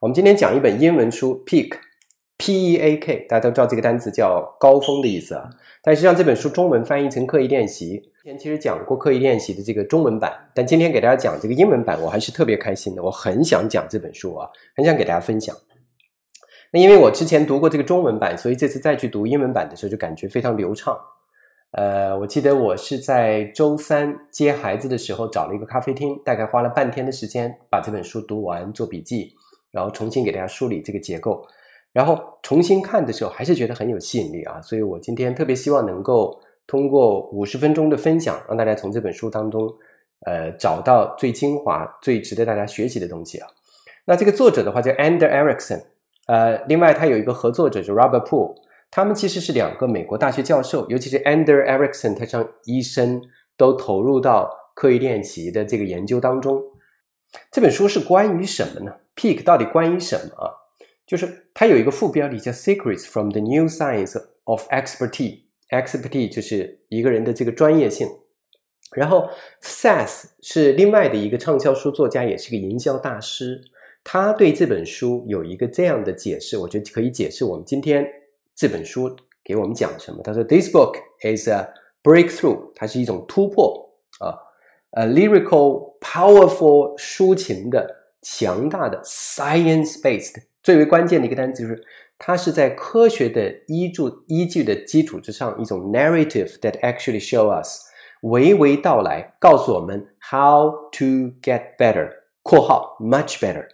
我们今天讲一本英文书，peak，P-E-A-K，大家都知道这个单词叫高峰的意思啊。但实际上这本书中文翻译成刻意练习。之前其实讲过刻意练习的这个中文版，但今天给大家讲这个英文版，我还是特别开心的。我很想讲这本书啊，很想给大家分享。那因为我之前读过这个中文版，所以这次再去读英文版的时候就感觉非常流畅。呃，我记得我是在周三接孩子的时候找了一个咖啡厅，大概花了半天的时间把这本书读完做笔记。然后重新给大家梳理这个结构，然后重新看的时候还是觉得很有吸引力啊！所以我今天特别希望能够通过五十分钟的分享，让大家从这本书当中，呃，找到最精华、最值得大家学习的东西啊。那这个作者的话叫 Andr Erikson，呃，另外他有一个合作者是 Robert Pool，他们其实是两个美国大学教授，尤其是 Andr Erikson，他将一生都投入到刻意练习的这个研究当中。这本书是关于什么呢？Peak 到底关于什么啊？就是它有一个副标题叫 Secrets from the New Science of e x p e r t i s e e x p e r t i s e 就是一个人的这个专业性。然后 s a s 是另外的一个畅销书作家，也是个营销大师。他对这本书有一个这样的解释，我觉得可以解释我们今天这本书给我们讲什么。他说，This book is a breakthrough，它是一种突破。A 呃，lyrical、powerful、抒情的、强大的、science-based。最为关键的一个单词就是，它是在科学的依据依据的基础之上，一种 narrative that actually show us 娓娓道来，告诉我们 how to get better（ 括号 much better）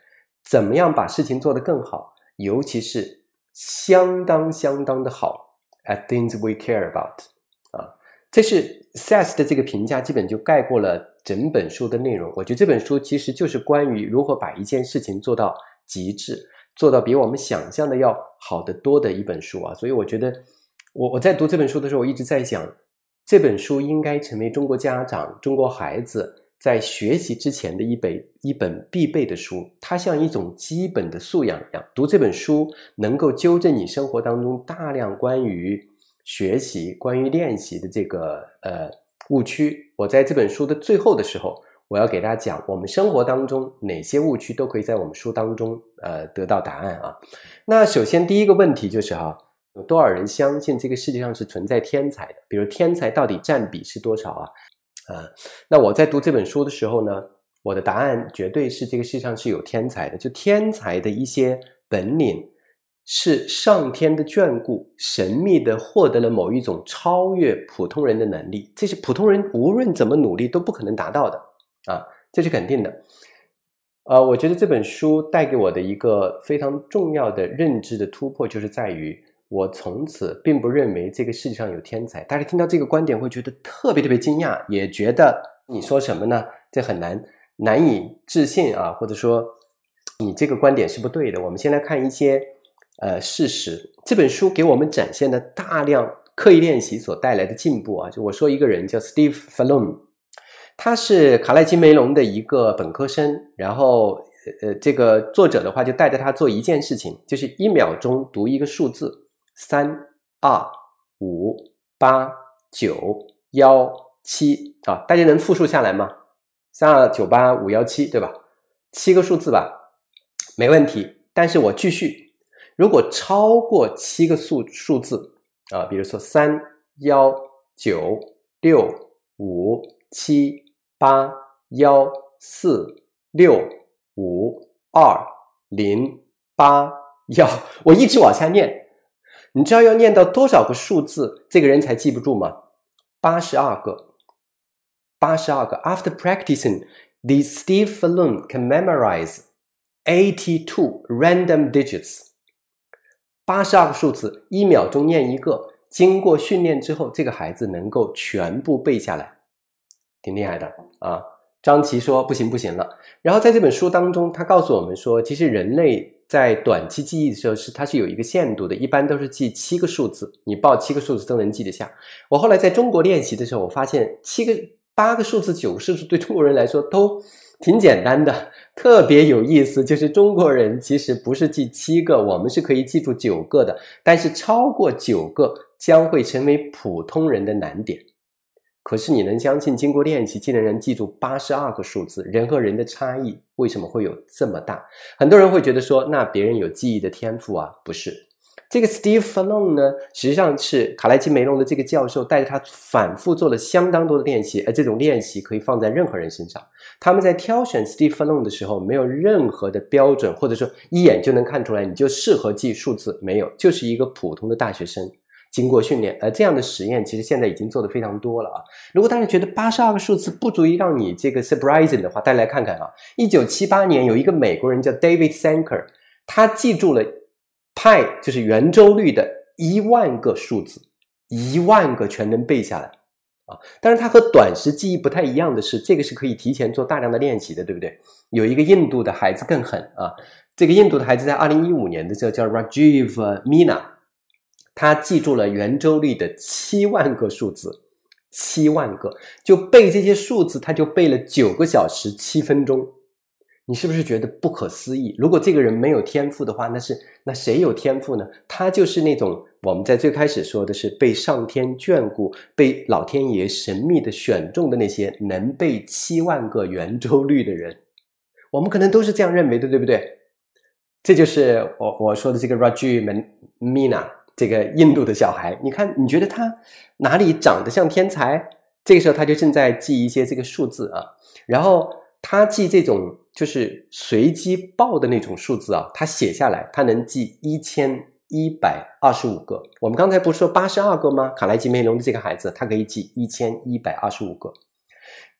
怎么样把事情做得更好，尤其是相当相当的好。at things we care about。这是 SAS 的这个评价，基本就概括了整本书的内容。我觉得这本书其实就是关于如何把一件事情做到极致，做到比我们想象的要好得多的一本书啊。所以我觉得，我我在读这本书的时候，我一直在想，这本书应该成为中国家长、中国孩子在学习之前的一本一本必备的书。它像一种基本的素养一样，读这本书能够纠正你生活当中大量关于。学习关于练习的这个呃误区，我在这本书的最后的时候，我要给大家讲我们生活当中哪些误区都可以在我们书当中呃得到答案啊。那首先第一个问题就是哈，有多少人相信这个世界上是存在天才？的？比如天才到底占比是多少啊？啊，那我在读这本书的时候呢，我的答案绝对是这个世界上是有天才的，就天才的一些本领。是上天的眷顾，神秘的获得了某一种超越普通人的能力，这是普通人无论怎么努力都不可能达到的啊！这是肯定的。呃，我觉得这本书带给我的一个非常重要的认知的突破，就是在于我从此并不认为这个世界上有天才。大家听到这个观点会觉得特别特别惊讶，也觉得你说什么呢？这很难难以置信啊，或者说你这个观点是不对的。我们先来看一些。呃，事实这本书给我们展现了大量刻意练习所带来的进步啊，就我说一个人叫 Steve f l o n 他是卡耐基梅隆的一个本科生，然后呃，这个作者的话就带着他做一件事情，就是一秒钟读一个数字，三二五八九幺七啊，大家能复述下来吗？三二九八五幺七，对吧？七个数字吧，没问题。但是我继续。如果超过七个数数字啊，比如说三幺九六五七八幺四六五二零八幺，我一直往下念，你知道要念到多少个数字，这个人才记不住吗？八十二个，八十二个。After practicing, the Steve f i l l i n can memorize eighty-two random digits. 八十二个数字，一秒钟念一个。经过训练之后，这个孩子能够全部背下来，挺厉害的啊！张琪说：“不行，不行了。”然后在这本书当中，他告诉我们说，其实人类在短期记忆的时候是，它是有一个限度的，一般都是记七个数字。你报七个数字，都能记得下。我后来在中国练习的时候，我发现七个、八个数字、九个数字，对中国人来说都挺简单的。特别有意思，就是中国人其实不是记七个，我们是可以记住九个的。但是超过九个将会成为普通人的难点。可是你能相信，经过练习，竟然能记住八十二个数字？人和人的差异为什么会有这么大？很多人会觉得说，那别人有记忆的天赋啊，不是。这个 Steve f a l o n 呢，实际上是卡莱基梅隆的这个教授带着他反复做了相当多的练习，而这种练习可以放在任何人身上。他们在挑选 Steve f a l o n 的时候，没有任何的标准，或者说一眼就能看出来你就适合记数字，没有，就是一个普通的大学生。经过训练，而这样的实验其实现在已经做的非常多了啊。如果大家觉得八十二个数字不足以让你这个 surprising 的话，大家来看看啊，一九七八年有一个美国人叫 David Sanker，他记住了。派就是圆周率的一万个数字，一万个全能背下来啊！但是它和短时记忆不太一样的是，这个是可以提前做大量的练习的，对不对？有一个印度的孩子更狠啊！这个印度的孩子在二零一五年的叫叫 Rajiv Mina，他记住了圆周率的七万个数字，七万个就背这些数字，他就背了九个小时七分钟。你是不是觉得不可思议？如果这个人没有天赋的话，那是那谁有天赋呢？他就是那种我们在最开始说的是被上天眷顾、被老天爷神秘的选中的那些能背七万个圆周率的人。我们可能都是这样认为的，对不对？这就是我我说的这个 r a j m a Mina 这个印度的小孩。你看，你觉得他哪里长得像天才？这个时候他就正在记一些这个数字啊，然后他记这种。就是随机报的那种数字啊，他写下来，他能记一千一百二十五个。我们刚才不是说八十二个吗？卡莱基梅隆的这个孩子，他可以记一千一百二十五个。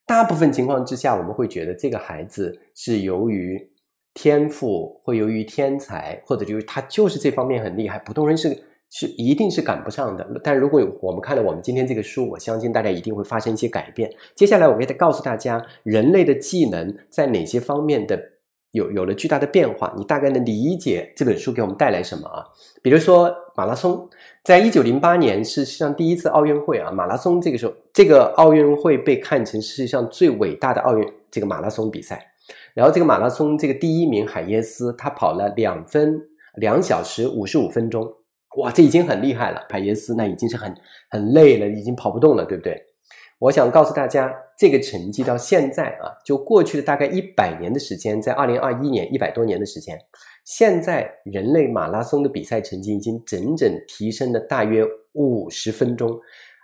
大部分情况之下，我们会觉得这个孩子是由于天赋，或由于天才，或者就是他就是这方面很厉害，普通人是。是一定是赶不上的，但如果我们看了我们今天这个书，我相信大家一定会发生一些改变。接下来我再告诉大家，人类的技能在哪些方面的有有了巨大的变化，你大概能理解这本书给我们带来什么啊？比如说马拉松，在一九零八年是世界上第一次奥运会啊，马拉松这个时候这个奥运会被看成世界上最伟大的奥运这个马拉松比赛，然后这个马拉松这个第一名海耶斯他跑了两分两小时五十五分钟。哇，这已经很厉害了。百耶斯那已经是很很累了，已经跑不动了，对不对？我想告诉大家，这个成绩到现在啊，就过去的大概一百年的时间，在二零二一年一百多年的时间，现在人类马拉松的比赛成绩已经整整提升了大约五十分钟。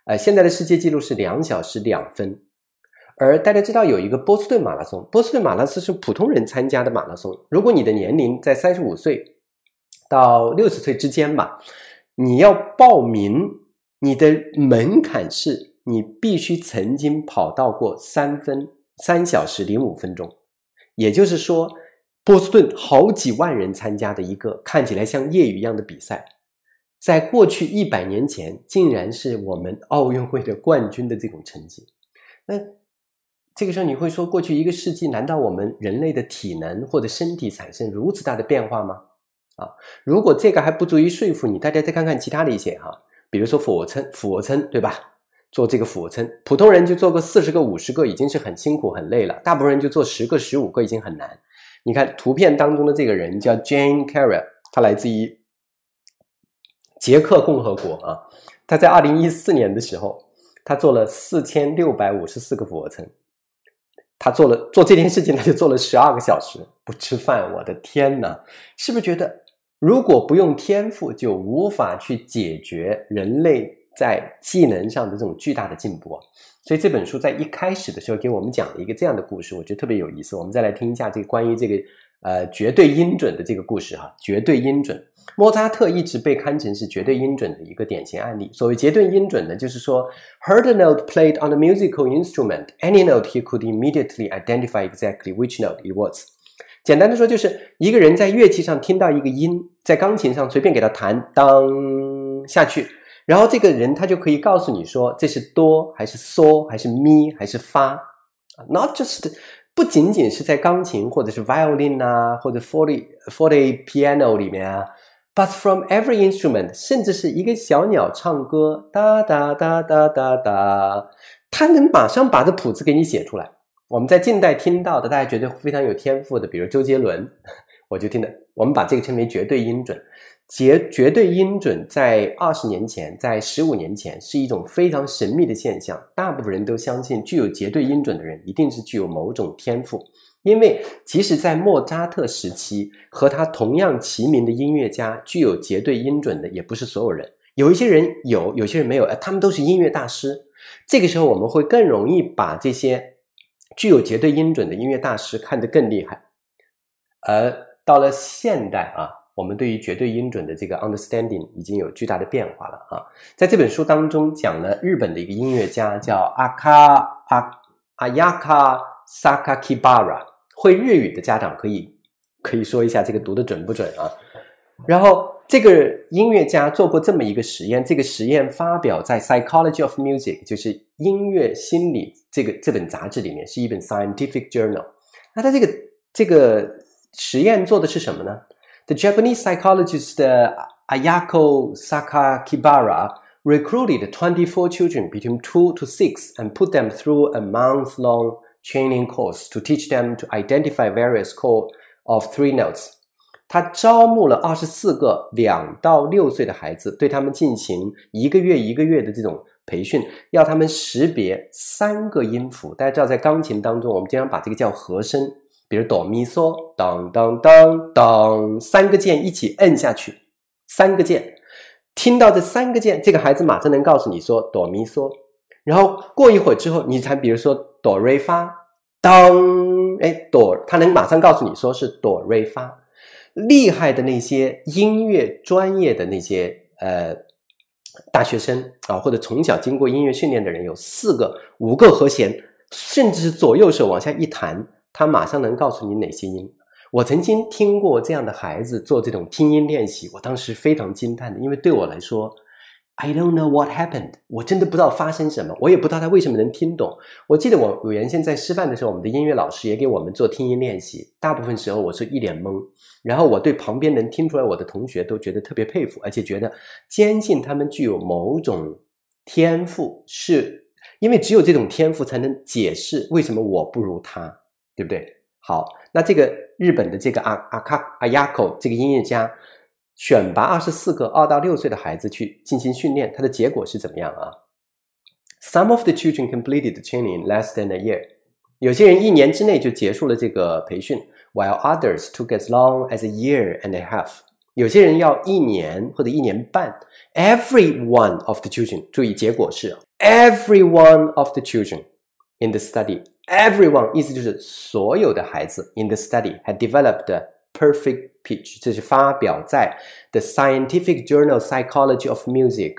呃，现在的世界纪录是两小时两分，而大家知道有一个波士顿马拉松，波士顿马拉松是普通人参加的马拉松。如果你的年龄在三十五岁。到六十岁之间吧，你要报名，你的门槛是你必须曾经跑到过三分三小时零五分钟，也就是说，波士顿好几万人参加的一个看起来像业余一样的比赛，在过去一百年前，竟然是我们奥运会的冠军的这种成绩。那这个时候你会说，过去一个世纪，难道我们人类的体能或者身体产生如此大的变化吗？啊，如果这个还不足以说服你，大家再看看其他的一些哈，比如说俯卧撑，俯卧撑，对吧？做这个俯卧撑，普通人就做个四十个、五十个，已经是很辛苦、很累了。大部分人就做十个、十五个，已经很难。你看图片当中的这个人叫 Jane c a r r o 他来自于捷克共和国啊。他在二零一四年的时候，他做了四千六百五十四个俯卧撑。他做了做这件事情，他就做了十二个小时不吃饭。我的天呐，是不是觉得如果不用天赋，就无法去解决人类在技能上的这种巨大的进步啊？所以这本书在一开始的时候给我们讲了一个这样的故事，我觉得特别有意思。我们再来听一下这个关于这个呃绝对音准的这个故事哈，绝对音准。莫扎特一直被看成是绝对音准的一个典型案例。所谓绝对音准呢，就是说，heard a note played on a musical instrument, any note he could immediately identify exactly which note it was。简单的说，就是一个人在乐器上听到一个音，在钢琴上随便给他弹当下去，然后这个人他就可以告诉你说这是哆还是嗦还是咪还是发。Not just 不仅仅是在钢琴或者是 violin 啊，或者 forty forty piano 里面啊。But from every instrument，甚至是一个小鸟唱歌哒哒哒哒哒哒，他能马上把这谱子给你写出来。我们在近代听到的，大家觉得非常有天赋的，比如周杰伦，我就听的。我们把这个称为绝对音准。绝绝对音准在二十年前，在十五年前是一种非常神秘的现象。大部分人都相信，具有绝对音准的人一定是具有某种天赋。因为即使在莫扎特时期，和他同样齐名的音乐家，具有绝对音准的也不是所有人。有一些人有，有些人没有。他们都是音乐大师。这个时候，我们会更容易把这些具有绝对音准的音乐大师看得更厉害。而到了现代啊，我们对于绝对音准的这个 understanding 已经有巨大的变化了啊。在这本书当中讲了日本的一个音乐家叫阿卡阿阿亚卡萨卡基巴拉。会日语的家长可以可以说一下这个读的准不准啊？然后这个音乐家做过这么一个实验，这个实验发表在《Psychology of Music》，就是音乐心理这个这本杂志里面是一本 scientific journal。那他这个这个实验做的是什么呢？The Japanese psychologist Ayako Sakakibara recruited twenty-four children between two to six and put them through a month-long Training course to teach them to identify various chords of three notes。他招募了二十四个两到六岁的孩子，对他们进行一个月一个月的这种培训，要他们识别三个音符。大家知道，在钢琴当中，我们经常把这个叫和声，比如哆咪嗦，当当当当，三个键一起摁下去，三个键，听到这三个键，这个孩子马上能告诉你说哆咪嗦。然后过一会儿之后，你才比如说哆瑞发，当哎，哆，他能马上告诉你说是哆瑞发。厉害的那些音乐专业的那些呃大学生啊，或者从小经过音乐训练的人，有四个、五个和弦，甚至是左右手往下一弹，他马上能告诉你哪些音。我曾经听过这样的孩子做这种听音练习，我当时非常惊叹的，因为对我来说。I don't know what happened。我真的不知道发生什么，我也不知道他为什么能听懂。我记得我我原先在师范的时候，我们的音乐老师也给我们做听音练习。大部分时候我是一脸懵，然后我对旁边能听出来我的同学都觉得特别佩服，而且觉得坚信他们具有某种天赋，是因为只有这种天赋才能解释为什么我不如他，对不对？好，那这个日本的这个阿阿卡阿雅口这个音乐家。选拔二十四个二到六岁的孩子去进行训练，它的结果是怎么样啊？Some of the children completed the training less than a year. 有些人一年之内就结束了这个培训。While others took as long as a year and a half。有些人要一年或者一年半。Every one of the children，注意结果是 every one of the children in the study，everyone 意思就是所有的孩子 in the study had developed Perfect pitch，这是发表在《The Scientific Journal Psychology of Music》，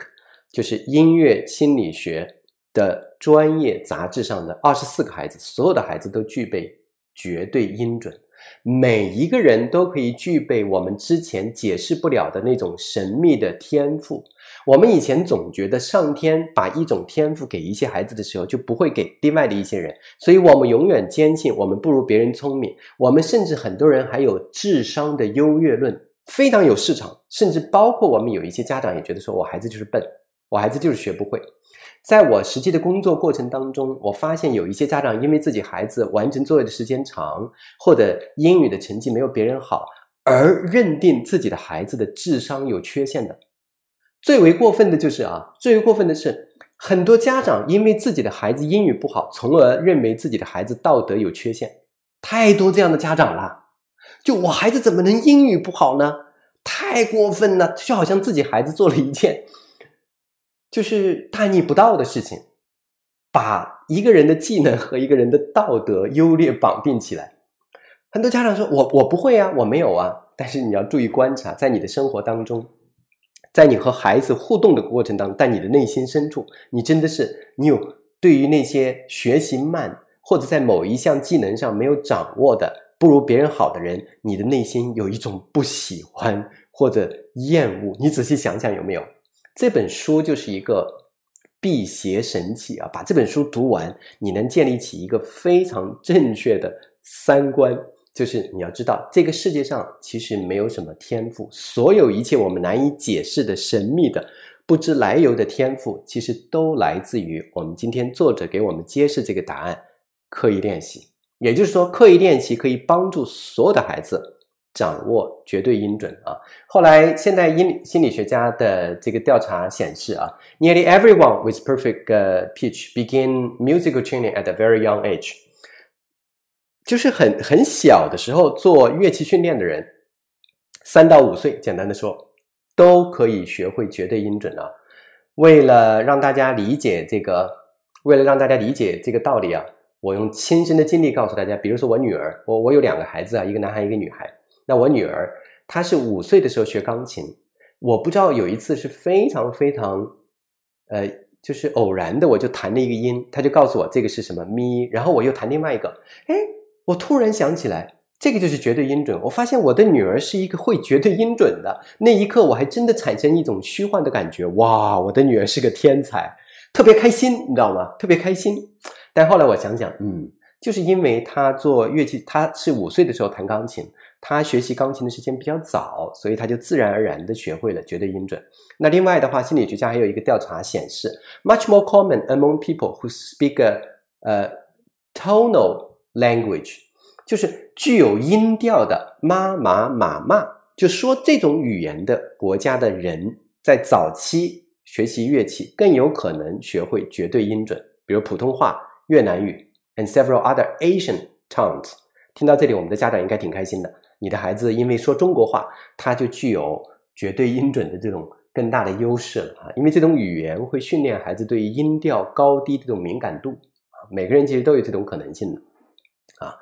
就是音乐心理学的专业杂志上的。二十四个孩子，所有的孩子都具备绝对音准，每一个人都可以具备我们之前解释不了的那种神秘的天赋。我们以前总觉得上天把一种天赋给一些孩子的时候，就不会给另外的一些人，所以我们永远坚信我们不如别人聪明。我们甚至很多人还有智商的优越论，非常有市场。甚至包括我们有一些家长也觉得说，我孩子就是笨，我孩子就是学不会。在我实际的工作过程当中，我发现有一些家长因为自己孩子完成作业的时间长，或者英语的成绩没有别人好，而认定自己的孩子的智商有缺陷的。最为过分的就是啊，最为过分的是，很多家长因为自己的孩子英语不好，从而认为自己的孩子道德有缺陷。太多这样的家长了，就我孩子怎么能英语不好呢？太过分了，就好像自己孩子做了一件就是大逆不道的事情，把一个人的技能和一个人的道德优劣绑定起来。很多家长说：“我我不会啊，我没有啊。”但是你要注意观察，在你的生活当中。在你和孩子互动的过程当中，在你的内心深处，你真的是你有对于那些学习慢或者在某一项技能上没有掌握的不如别人好的人，你的内心有一种不喜欢或者厌恶。你仔细想想有没有？这本书就是一个辟邪神器啊！把这本书读完，你能建立起一个非常正确的三观。就是你要知道，这个世界上其实没有什么天赋，所有一切我们难以解释的神秘的、不知来由的天赋，其实都来自于我们今天作者给我们揭示这个答案：刻意练习。也就是说，刻意练习可以帮助所有的孩子掌握绝对音准啊。后来，现代理心理学家的这个调查显示啊，Nearly everyone with perfect pitch begin musical training at a very young age. 就是很很小的时候做乐器训练的人，三到五岁，简单的说，都可以学会绝对音准了。为了让大家理解这个，为了让大家理解这个道理啊，我用亲身的经历告诉大家。比如说我女儿，我我有两个孩子啊，一个男孩，一个女孩。那我女儿她是五岁的时候学钢琴，我不知道有一次是非常非常，呃，就是偶然的，我就弹了一个音，她就告诉我这个是什么咪，然后我又弹另外一个，哎。我突然想起来，这个就是绝对音准。我发现我的女儿是一个会绝对音准的，那一刻我还真的产生一种虚幻的感觉。哇，我的女儿是个天才，特别开心，你知道吗？特别开心。但后来我想想，嗯，就是因为她做乐器，她是五岁的时候弹钢琴，他学习钢琴的时间比较早，所以他就自然而然地学会了绝对音准。那另外的话，心理学家还有一个调查显示，much more common among people who speak a 呃 tonal language 就是具有音调的妈妈妈妈，就说这种语言的国家的人在早期学习乐器更有可能学会绝对音准，比如普通话、越南语，and several other Asian tongues。听到这里，我们的家长应该挺开心的，你的孩子因为说中国话，他就具有绝对音准的这种更大的优势了啊！因为这种语言会训练孩子对于音调高低这种敏感度啊，每个人其实都有这种可能性的。啊，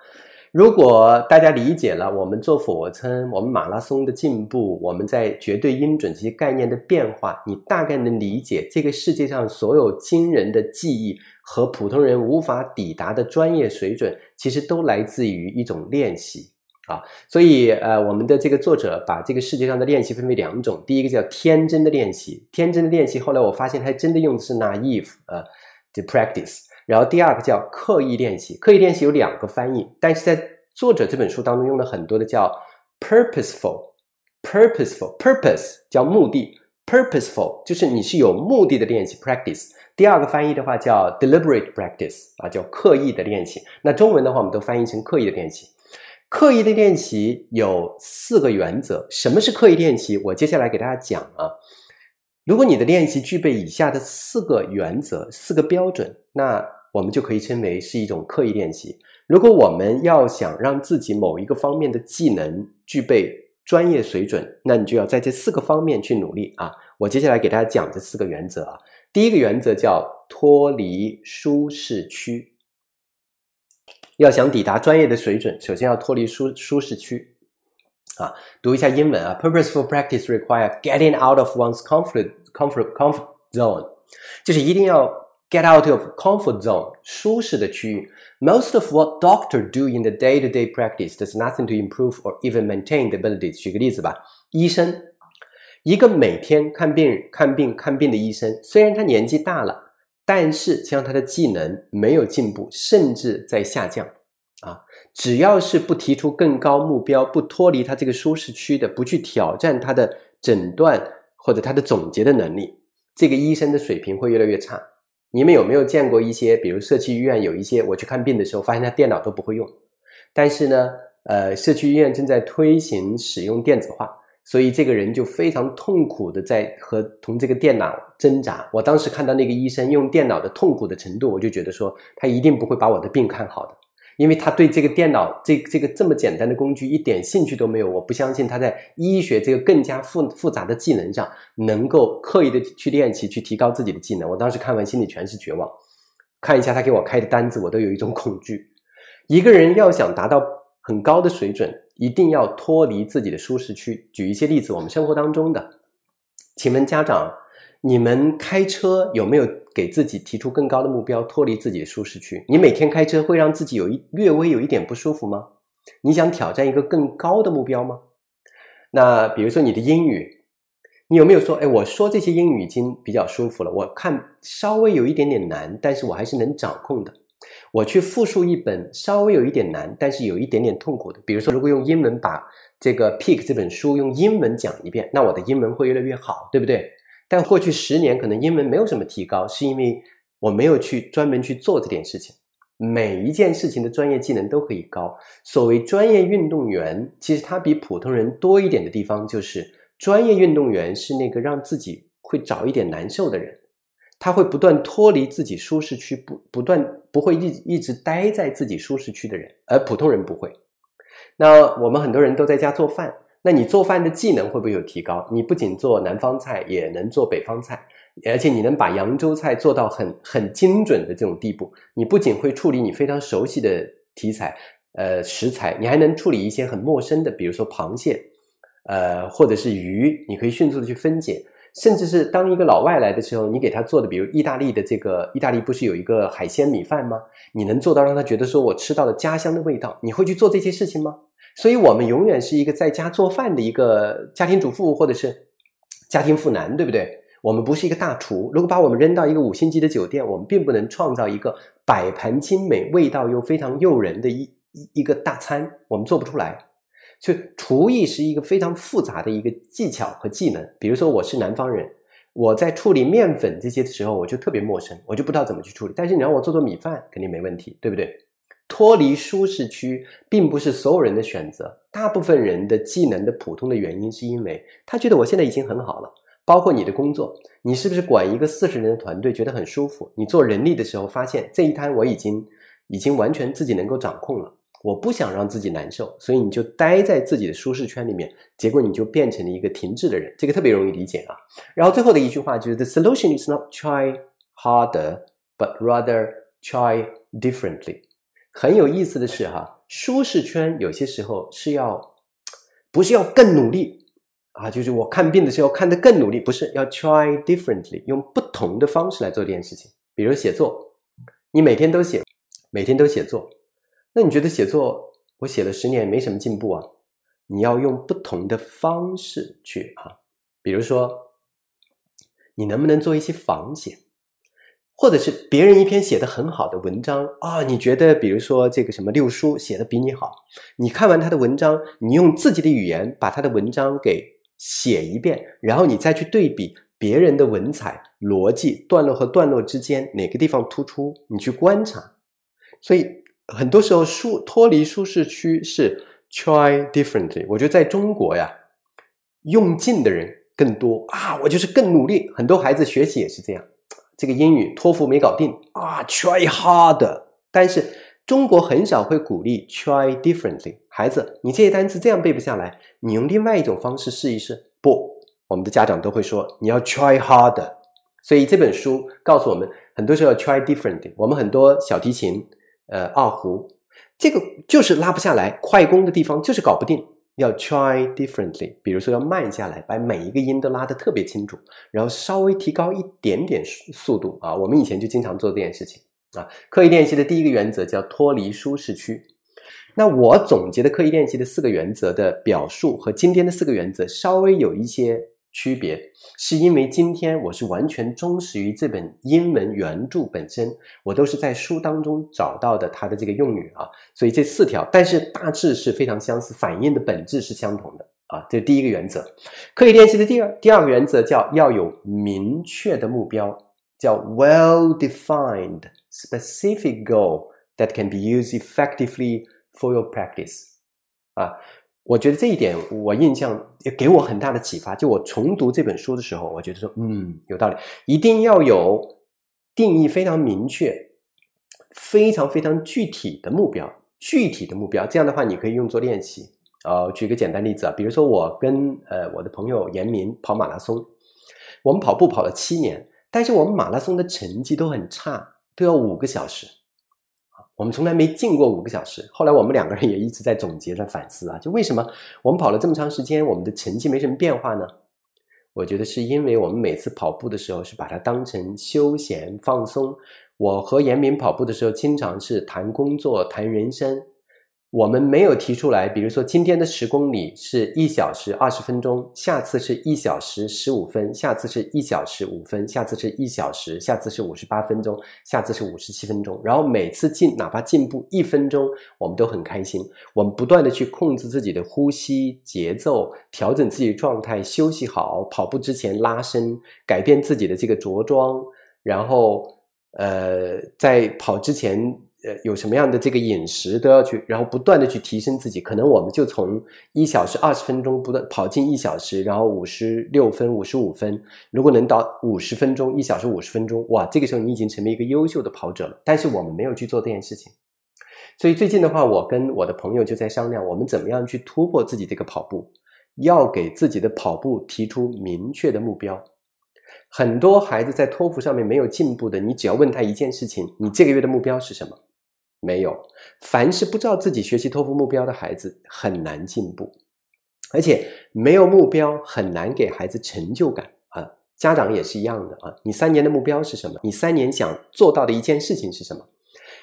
如果大家理解了我们做俯卧撑、我们马拉松的进步、我们在绝对音准这些概念的变化，你大概能理解这个世界上所有惊人的技艺和普通人无法抵达的专业水准，其实都来自于一种练习啊。所以，呃，我们的这个作者把这个世界上的练习分为两种，第一个叫天真的练习，天真的练习。后来我发现他真的用的是 naive 啊的 practice。然后第二个叫刻意练习，刻意练习有两个翻译，但是在作者这本书当中用了很多的叫 purposeful，purposeful，purpose 叫目的，purposeful 就是你是有目的的练习 practice。第二个翻译的话叫 deliberate practice 啊，叫刻意的练习。那中文的话我们都翻译成刻意的练习。刻意的练习有四个原则，什么是刻意练习？我接下来给大家讲啊，如果你的练习具备以下的四个原则、四个标准，那。我们就可以称为是一种刻意练习。如果我们要想让自己某一个方面的技能具备专业水准，那你就要在这四个方面去努力啊！我接下来给大家讲这四个原则啊。第一个原则叫脱离舒适区。要想抵达专业的水准，首先要脱离舒舒适区啊。读一下英文啊：Purposeful practice r e q u i r e getting out of one's comfort comfort comfort zone，就是一定要。Get out of comfort zone，舒适的区域。Most of what d o c t o r do in the day-to-day practice does nothing to improve or even maintain the ability。举个例子吧，医生，一个每天看病、看病、看病的医生，虽然他年纪大了，但是像他的技能没有进步，甚至在下降。啊，只要是不提出更高目标，不脱离他这个舒适区的，不去挑战他的诊断或者他的总结的能力，这个医生的水平会越来越差。你们有没有见过一些，比如社区医院有一些，我去看病的时候发现他电脑都不会用，但是呢，呃，社区医院正在推行使用电子化，所以这个人就非常痛苦的在和同这个电脑挣扎。我当时看到那个医生用电脑的痛苦的程度，我就觉得说他一定不会把我的病看好的。因为他对这个电脑这这个这么简单的工具一点兴趣都没有，我不相信他在医学这个更加复复杂的技能上能够刻意的去练习去提高自己的技能。我当时看完心里全是绝望，看一下他给我开的单子，我都有一种恐惧。一个人要想达到很高的水准，一定要脱离自己的舒适区。举一些例子，我们生活当中的，请问家长，你们开车有没有？给自己提出更高的目标，脱离自己的舒适区。你每天开车会让自己有一略微有一点不舒服吗？你想挑战一个更高的目标吗？那比如说你的英语，你有没有说，哎，我说这些英语已经比较舒服了，我看稍微有一点点难，但是我还是能掌控的。我去复述一本稍微有一点难，但是有一点点痛苦的，比如说如果用英文把这个《p i c k 这本书用英文讲一遍，那我的英文会越来越好，对不对？但过去十年可能英文没有什么提高，是因为我没有去专门去做这件事情。每一件事情的专业技能都可以高。所谓专业运动员，其实他比普通人多一点的地方就是，专业运动员是那个让自己会找一点难受的人，他会不断脱离自己舒适区，不不断不会一一直待在自己舒适区的人，而普通人不会。那我们很多人都在家做饭。那你做饭的技能会不会有提高？你不仅做南方菜，也能做北方菜，而且你能把扬州菜做到很很精准的这种地步。你不仅会处理你非常熟悉的题材、呃食材，你还能处理一些很陌生的，比如说螃蟹，呃，或者是鱼，你可以迅速的去分解。甚至是当一个老外来的时候，你给他做的，比如意大利的这个意大利不是有一个海鲜米饭吗？你能做到让他觉得说我吃到了家乡的味道？你会去做这些事情吗？所以，我们永远是一个在家做饭的一个家庭主妇或者是家庭妇男，对不对？我们不是一个大厨。如果把我们扔到一个五星级的酒店，我们并不能创造一个摆盘精美、味道又非常诱人的一一一个大餐，我们做不出来。所以，厨艺是一个非常复杂的一个技巧和技能。比如说，我是南方人，我在处理面粉这些的时候，我就特别陌生，我就不知道怎么去处理。但是，你让我做做米饭，肯定没问题，对不对？脱离舒适区，并不是所有人的选择。大部分人的技能的普通的原因，是因为他觉得我现在已经很好了。包括你的工作，你是不是管一个四十人的团队，觉得很舒服？你做人力的时候，发现这一摊我已经已经完全自己能够掌控了。我不想让自己难受，所以你就待在自己的舒适圈里面，结果你就变成了一个停滞的人。这个特别容易理解啊。然后最后的一句话就是：The solution is not try harder, but rather try differently. 很有意思的是哈，舒适圈有些时候是要，不是要更努力啊，就是我看病的时候看得更努力，不是要 try differently，用不同的方式来做这件事情。比如写作，你每天都写，每天都写作，那你觉得写作我写了十年没什么进步啊？你要用不同的方式去啊，比如说，你能不能做一些仿写？或者是别人一篇写的很好的文章啊，你觉得，比如说这个什么六叔写的比你好？你看完他的文章，你用自己的语言把他的文章给写一遍，然后你再去对比别人的文采、逻辑、段落和段落之间哪个地方突出，你去观察。所以很多时候舒脱离舒适区是 try differently。我觉得在中国呀，用劲的人更多啊，我就是更努力。很多孩子学习也是这样。这个英语托福没搞定啊，try harder。但是中国很少会鼓励 try differently。孩子，你这些单词这样背不下来，你用另外一种方式试一试。不，我们的家长都会说你要 try harder。所以这本书告诉我们，很多时候 try different。l y 我们很多小提琴，呃，二胡，这个就是拉不下来，快攻的地方就是搞不定。要 try differently，比如说要慢下来，把每一个音都拉得特别清楚，然后稍微提高一点点速度啊。我们以前就经常做这件事情啊。刻意练习的第一个原则叫脱离舒适区。那我总结的刻意练习的四个原则的表述和今天的四个原则稍微有一些。区别是因为今天我是完全忠实于这本英文原著本身，我都是在书当中找到的它的这个用语啊，所以这四条，但是大致是非常相似，反映的本质是相同的啊。这是第一个原则。刻意练习的第二第二个原则叫要有明确的目标，叫 well defined specific goal that can be used effectively for your practice，啊。我觉得这一点，我印象也给我很大的启发。就我重读这本书的时候，我觉得说，嗯，有道理，一定要有定义非常明确、非常非常具体的目标，具体的目标。这样的话，你可以用作练习。啊，举个简单例子啊，比如说我跟呃我的朋友严明跑马拉松，我们跑步跑了七年，但是我们马拉松的成绩都很差，都要五个小时。我们从来没进过五个小时。后来我们两个人也一直在总结、在反思啊，就为什么我们跑了这么长时间，我们的成绩没什么变化呢？我觉得是因为我们每次跑步的时候是把它当成休闲放松。我和严明跑步的时候，经常是谈工作、谈人生。我们没有提出来，比如说今天的十公里是一小时二十分钟，下次是一小时十五分，下次是一小时五分，下次是一小时，下次是五十八分钟，下次是五十七分钟。然后每次进，哪怕进步一分钟，我们都很开心。我们不断的去控制自己的呼吸节奏，调整自己的状态，休息好，跑步之前拉伸，改变自己的这个着装，然后呃，在跑之前。呃，有什么样的这个饮食都要去，然后不断的去提升自己。可能我们就从一小时二十分钟不断跑进一小时，然后五十六分、五十五分，如果能到五十分钟，一小时五十分钟，哇，这个时候你已经成为一个优秀的跑者了。但是我们没有去做这件事情。所以最近的话，我跟我的朋友就在商量，我们怎么样去突破自己这个跑步，要给自己的跑步提出明确的目标。很多孩子在托福上面没有进步的，你只要问他一件事情：你这个月的目标是什么？没有，凡是不知道自己学习托福目标的孩子很难进步，而且没有目标很难给孩子成就感啊。家长也是一样的啊。你三年的目标是什么？你三年想做到的一件事情是什么？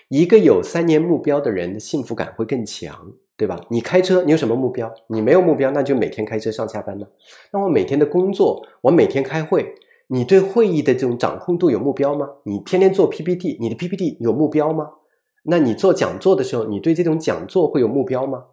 一个有三年目标的人的幸福感会更强，对吧？你开车，你有什么目标？你没有目标，那就每天开车上下班呢？那我每天的工作，我每天开会，你对会议的这种掌控度有目标吗？你天天做 PPT，你的 PPT 有目标吗？那你做讲座的时候，你对这种讲座会有目标吗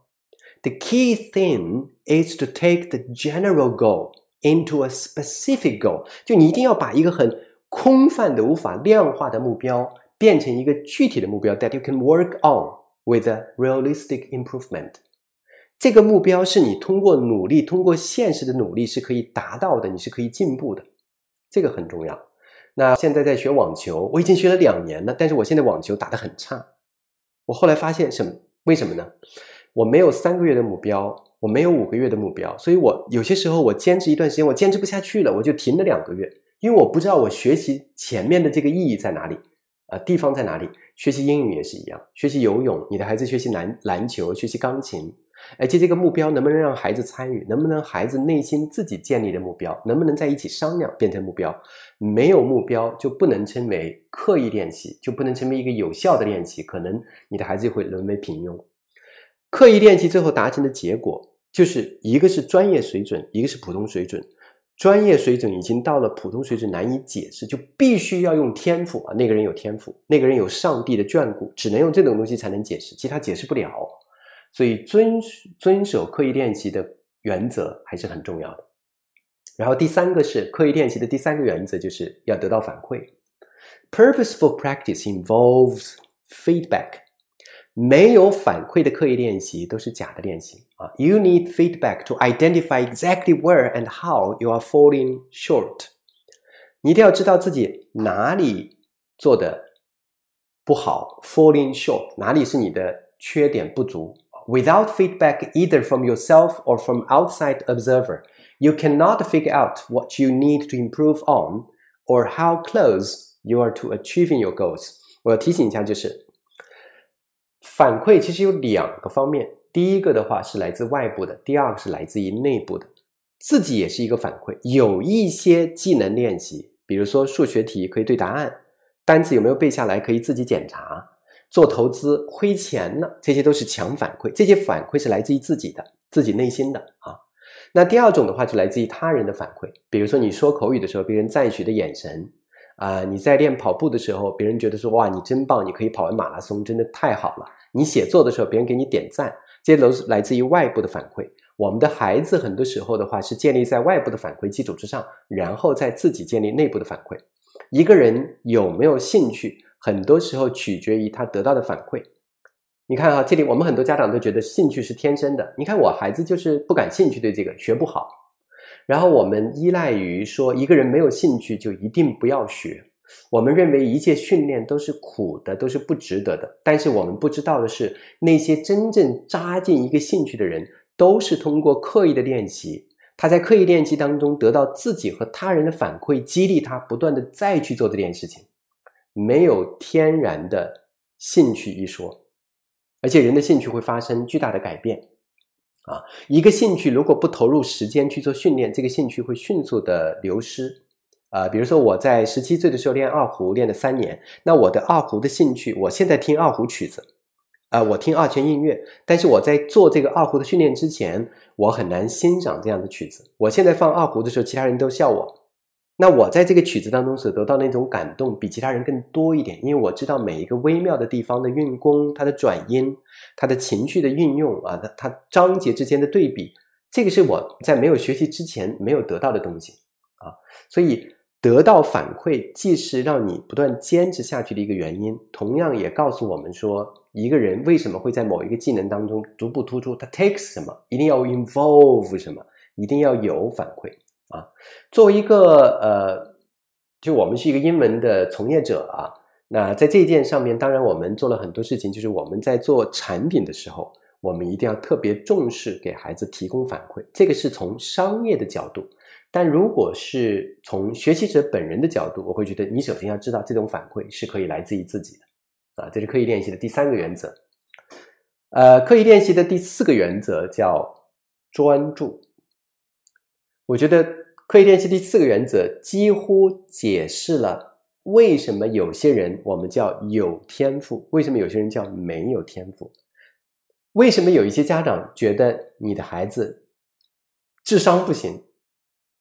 ？The key thing is to take the general goal into a specific goal。就你一定要把一个很空泛的、无法量化的目标，变成一个具体的目标，that you can work on with a realistic improvement。这个目标是你通过努力、通过现实的努力是可以达到的，你是可以进步的。这个很重要。那现在在学网球，我已经学了两年了，但是我现在网球打得很差。我后来发现，什为什么呢？我没有三个月的目标，我没有五个月的目标，所以我有些时候我坚持一段时间，我坚持不下去了，我就停了两个月，因为我不知道我学习前面的这个意义在哪里，啊，地方在哪里？学习英语也是一样，学习游泳，你的孩子学习篮篮球，学习钢琴，而且这个目标能不能让孩子参与，能不能孩子内心自己建立的目标，能不能在一起商量变成目标？没有目标就不能称为刻意练习，就不能成为一个有效的练习，可能你的孩子会沦为平庸。刻意练习最后达成的结果，就是一个是专业水准，一个是普通水准。专业水准已经到了普通水准难以解释，就必须要用天赋啊，那个人有天赋，那个人有上帝的眷顾，只能用这种东西才能解释，其他解释不了。所以遵遵守刻意练习的原则还是很重要的。然后第三个是刻意练习的第三个原则，就是要得到反馈。Purposeful practice involves feedback。没有反馈的刻意练习都是假的练习啊。You need feedback to identify exactly where and how you are falling short。你一定要知道自己哪里做的不好，falling short，哪里是你的缺点不足。Without feedback either from yourself or from outside observer。You cannot figure out what you need to improve on, or how close you are to achieving your goals。我要提醒一下，就是反馈其实有两个方面，第一个的话是来自外部的，第二个是来自于内部的，自己也是一个反馈。有一些技能练习，比如说数学题可以对答案，单词有没有背下来可以自己检查，做投资亏钱了，这些都是强反馈，这些反馈是来自于自己的，自己内心的啊。那第二种的话，就来自于他人的反馈，比如说你说口语的时候，别人赞许的眼神，啊，你在练跑步的时候，别人觉得说哇，你真棒，你可以跑完马拉松，真的太好了。你写作的时候，别人给你点赞，这些都是来自于外部的反馈。我们的孩子很多时候的话，是建立在外部的反馈基础之上，然后再自己建立内部的反馈。一个人有没有兴趣，很多时候取决于他得到的反馈。你看啊，这里我们很多家长都觉得兴趣是天生的。你看我孩子就是不感兴趣，对这个学不好。然后我们依赖于说一个人没有兴趣就一定不要学。我们认为一切训练都是苦的，都是不值得的。但是我们不知道的是，那些真正扎进一个兴趣的人，都是通过刻意的练习。他在刻意练习当中得到自己和他人的反馈，激励他不断的再去做这件事情。没有天然的兴趣一说。而且人的兴趣会发生巨大的改变，啊，一个兴趣如果不投入时间去做训练，这个兴趣会迅速的流失。呃，比如说我在十七岁的时候练二胡，练了三年，那我的二胡的兴趣，我现在听二胡曲子，呃，我听二泉映月，但是我在做这个二胡的训练之前，我很难欣赏这样的曲子。我现在放二胡的时候，其他人都笑我。那我在这个曲子当中所得到那种感动，比其他人更多一点，因为我知道每一个微妙的地方的运功、它的转音、它的情绪的运用啊，它它章节之间的对比，这个是我在没有学习之前没有得到的东西啊。所以得到反馈，既是让你不断坚持下去的一个原因，同样也告诉我们说，一个人为什么会在某一个技能当中逐步突出，它 takes 什么，一定要 involve 什么，一定要有反馈。啊，作为一个呃，就我们是一个英文的从业者啊，那在这一件上面，当然我们做了很多事情，就是我们在做产品的时候，我们一定要特别重视给孩子提供反馈，这个是从商业的角度；但如果是从学习者本人的角度，我会觉得你首先要知道这种反馈是可以来自于自己的。啊，这是刻意练习的第三个原则。呃，刻意练习的第四个原则叫专注。我觉得刻意练习第四个原则几乎解释了为什么有些人我们叫有天赋，为什么有些人叫没有天赋，为什么有一些家长觉得你的孩子智商不行？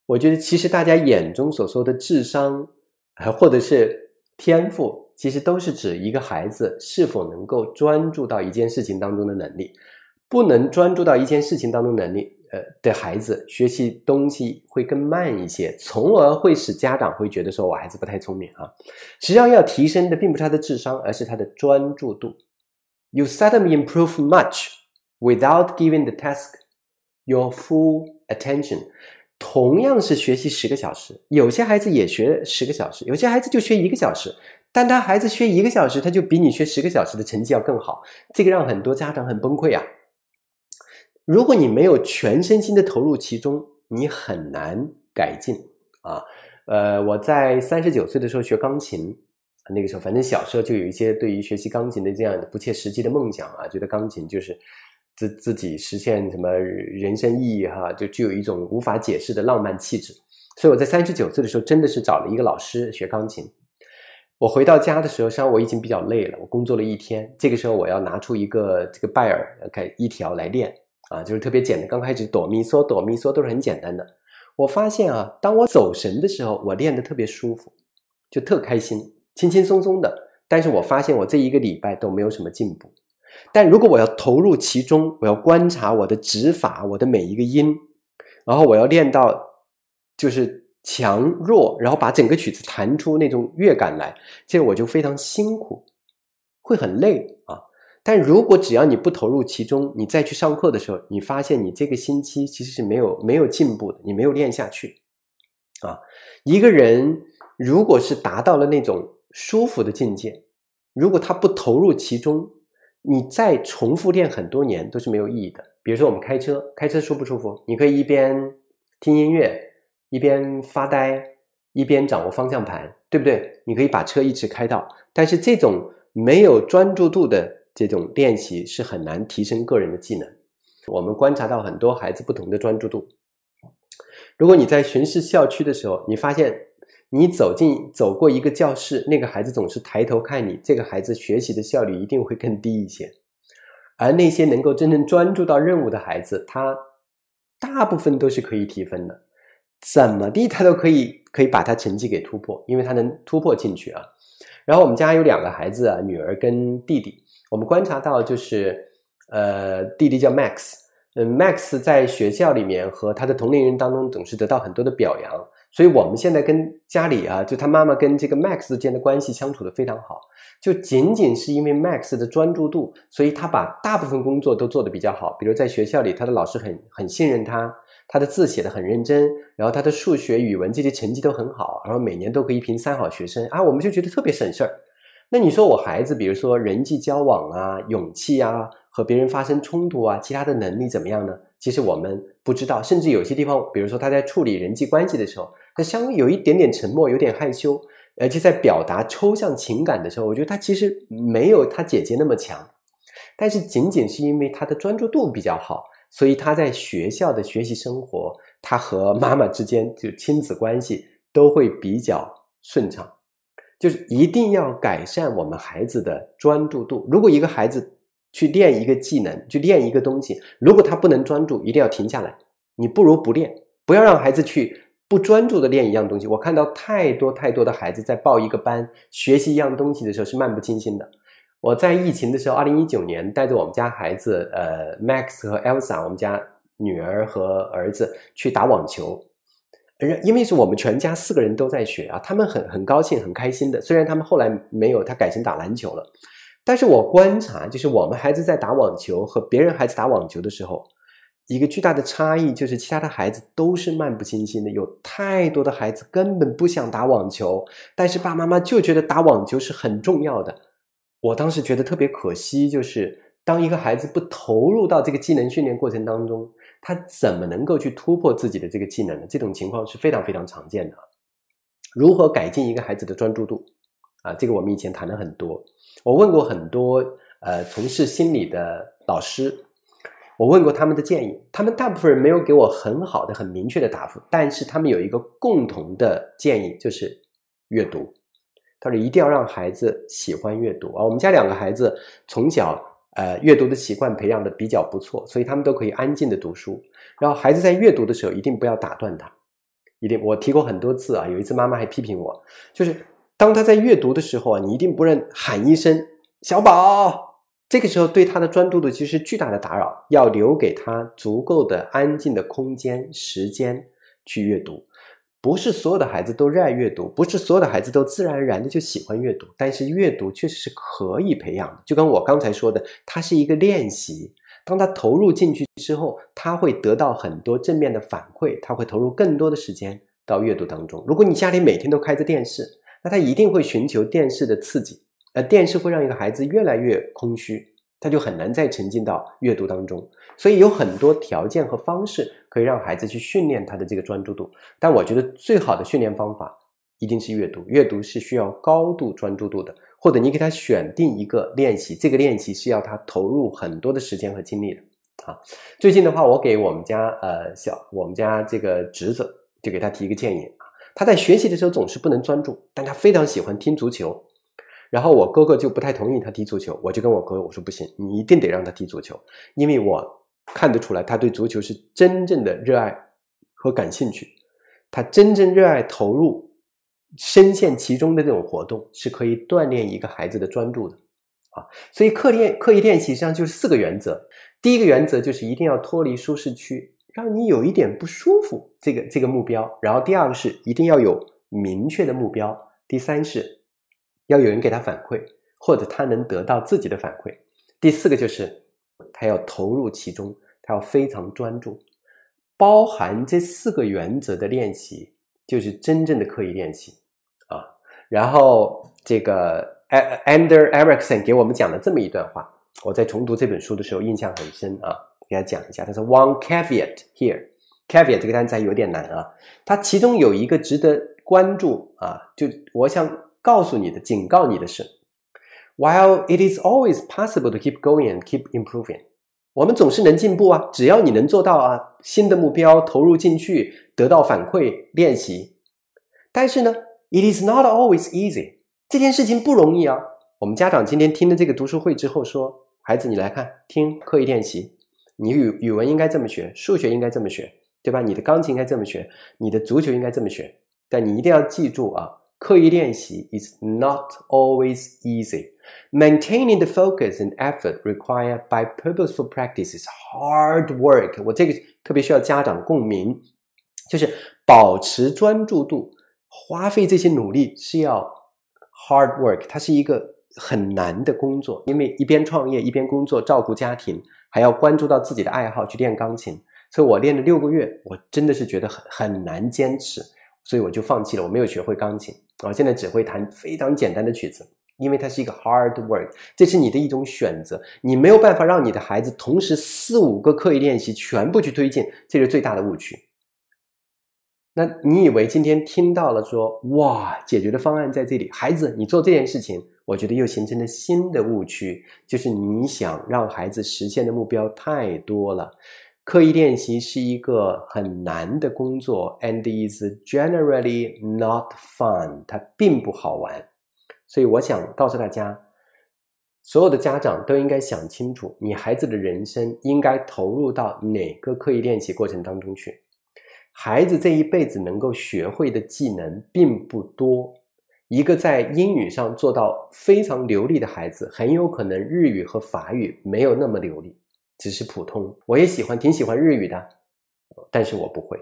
我觉得其实大家眼中所说的智商，或者是天赋，其实都是指一个孩子是否能够专注到一件事情当中的能力，不能专注到一件事情当中能力。呃，的孩子学习东西会更慢一些，从而会使家长会觉得说，我孩子不太聪明啊。实际上，要提升的并不是他的智商，而是他的专注度。You seldom improve much without giving the task your full attention。同样是学习十个小时，有些孩子也学十个小时，有些孩子就学一个小时。但他孩子学一个小时，他就比你学十个小时的成绩要更好。这个让很多家长很崩溃啊。如果你没有全身心的投入其中，你很难改进啊。呃，我在三十九岁的时候学钢琴，那个时候反正小时候就有一些对于学习钢琴的这样的不切实际的梦想啊，觉得钢琴就是自自己实现什么人生意义哈，就具有一种无法解释的浪漫气质。所以我在三十九岁的时候真的是找了一个老师学钢琴。我回到家的时候，实际上我已经比较累了，我工作了一天，这个时候我要拿出一个这个拜耳改，一条来练。啊，就是特别简单。刚开始哆咪嗦哆咪嗦都是很简单的。我发现啊，当我走神的时候，我练得特别舒服，就特开心，轻轻松松的。但是我发现我这一个礼拜都没有什么进步。但如果我要投入其中，我要观察我的指法，我的每一个音，然后我要练到就是强弱，然后把整个曲子弹出那种乐感来，这我就非常辛苦，会很累啊。但如果只要你不投入其中，你再去上课的时候，你发现你这个星期其实是没有没有进步的，你没有练下去。啊，一个人如果是达到了那种舒服的境界，如果他不投入其中，你再重复练很多年都是没有意义的。比如说我们开车，开车舒不舒服？你可以一边听音乐，一边发呆，一边掌握方向盘，对不对？你可以把车一直开到，但是这种没有专注度的。这种练习是很难提升个人的技能。我们观察到很多孩子不同的专注度。如果你在巡视校区的时候，你发现你走进走过一个教室，那个孩子总是抬头看你，这个孩子学习的效率一定会更低一些。而那些能够真正专注到任务的孩子，他大部分都是可以提分的。怎么地，他都可以可以把他成绩给突破，因为他能突破进去啊。然后我们家有两个孩子啊，女儿跟弟弟。我们观察到，就是呃，弟弟叫 Max，嗯，Max 在学校里面和他的同龄人当中总是得到很多的表扬，所以我们现在跟家里啊，就他妈妈跟这个 Max 之间的关系相处的非常好，就仅仅是因为 Max 的专注度，所以他把大部分工作都做的比较好，比如在学校里，他的老师很很信任他，他的字写的很认真，然后他的数学、语文这些成绩都很好，然后每年都可以评三好学生啊，我们就觉得特别省事儿。那你说我孩子，比如说人际交往啊、勇气啊、和别人发生冲突啊，其他的能力怎么样呢？其实我们不知道，甚至有些地方，比如说他在处理人际关系的时候，他稍微有一点点沉默，有点害羞，而且在表达抽象情感的时候，我觉得他其实没有他姐姐那么强。但是仅仅是因为他的专注度比较好，所以他在学校的学习生活，他和妈妈之间就亲子关系都会比较顺畅。就是一定要改善我们孩子的专注度。如果一个孩子去练一个技能，去练一个东西，如果他不能专注，一定要停下来。你不如不练，不要让孩子去不专注的练一样东西。我看到太多太多的孩子在报一个班学习一样东西的时候是漫不经心的。我在疫情的时候，二零一九年带着我们家孩子，呃，Max 和 Elsa，我们家女儿和儿子去打网球。因为是我们全家四个人都在学啊，他们很很高兴、很开心的。虽然他们后来没有他改成打篮球了，但是我观察就是我们孩子在打网球和别人孩子打网球的时候，一个巨大的差异就是其他的孩子都是漫不经心的，有太多的孩子根本不想打网球，但是爸妈妈就觉得打网球是很重要的。我当时觉得特别可惜，就是当一个孩子不投入到这个技能训练过程当中。他怎么能够去突破自己的这个技能呢？这种情况是非常非常常见的。如何改进一个孩子的专注度啊？这个我们以前谈了很多。我问过很多呃从事心理的老师，我问过他们的建议，他们大部分人没有给我很好的、很明确的答复。但是他们有一个共同的建议，就是阅读。他说一定要让孩子喜欢阅读啊。我们家两个孩子从小。呃，阅读的习惯培养的比较不错，所以他们都可以安静的读书。然后孩子在阅读的时候，一定不要打断他，一定我提过很多次啊。有一次妈妈还批评我，就是当他在阅读的时候啊，你一定不能喊一声“小宝”，这个时候对他的专注度其是巨大的打扰。要留给他足够的安静的空间、时间去阅读。不是所有的孩子都热爱阅读，不是所有的孩子都自然而然的就喜欢阅读，但是阅读确实是可以培养的。就跟我刚才说的，它是一个练习，当他投入进去之后，他会得到很多正面的反馈，他会投入更多的时间到阅读当中。如果你家里每天都开着电视，那他一定会寻求电视的刺激，呃，电视会让一个孩子越来越空虚。他就很难再沉浸到阅读当中，所以有很多条件和方式可以让孩子去训练他的这个专注度。但我觉得最好的训练方法一定是阅读，阅读是需要高度专注度的。或者你给他选定一个练习，这个练习是要他投入很多的时间和精力的。啊，最近的话，我给我们家呃小我们家这个侄子就给他提一个建议啊，他在学习的时候总是不能专注，但他非常喜欢听足球。然后我哥哥就不太同意他踢足球，我就跟我哥我说不行，你一定得让他踢足球，因为我看得出来他对足球是真正的热爱和感兴趣，他真正热爱投入、深陷其中的这种活动是可以锻炼一个孩子的专注的啊。所以刻练刻意练习实际上就是四个原则，第一个原则就是一定要脱离舒适区，让你有一点不舒服，这个这个目标。然后第二个是一定要有明确的目标，第三是。要有人给他反馈，或者他能得到自己的反馈。第四个就是他要投入其中，他要非常专注。包含这四个原则的练习，就是真正的刻意练习啊。然后这个，哎，Andr Erickson 给我们讲了这么一段话，我在重读这本书的时候印象很深啊。给大家讲一下，他说 One caveat here，caveat 这个单词还有点难啊。它其中有一个值得关注啊，就我想。告诉你的，警告你的是，while it is always possible to keep going and keep improving，我们总是能进步啊，只要你能做到啊，新的目标投入进去，得到反馈，练习。但是呢，it is not always easy，这件事情不容易啊。我们家长今天听了这个读书会之后说，孩子，你来看，听，刻意练习。你语语文应该这么学，数学应该这么学，对吧？你的钢琴应该这么学，你的足球应该这么学。但你一定要记住啊。刻意练习 is not always easy. Maintaining the focus and effort required by purposeful practice is hard work. 我这个特别需要家长共鸣，就是保持专注度，花费这些努力是要 hard work. 它是一个很难的工作，因为一边创业一边工作，照顾家庭，还要关注到自己的爱好去练钢琴。所以我练了六个月，我真的是觉得很很难坚持，所以我就放弃了，我没有学会钢琴。啊，现在只会弹非常简单的曲子，因为它是一个 hard work。这是你的一种选择，你没有办法让你的孩子同时四五个刻意练习全部去推进，这是最大的误区。那你以为今天听到了说哇，解决的方案在这里，孩子，你做这件事情，我觉得又形成了新的误区，就是你想让孩子实现的目标太多了。刻意练习是一个很难的工作，and is generally not fun，它并不好玩。所以我想告诉大家，所有的家长都应该想清楚，你孩子的人生应该投入到哪个刻意练习过程当中去。孩子这一辈子能够学会的技能并不多，一个在英语上做到非常流利的孩子，很有可能日语和法语没有那么流利。只是普通，我也喜欢，挺喜欢日语的，但是我不会。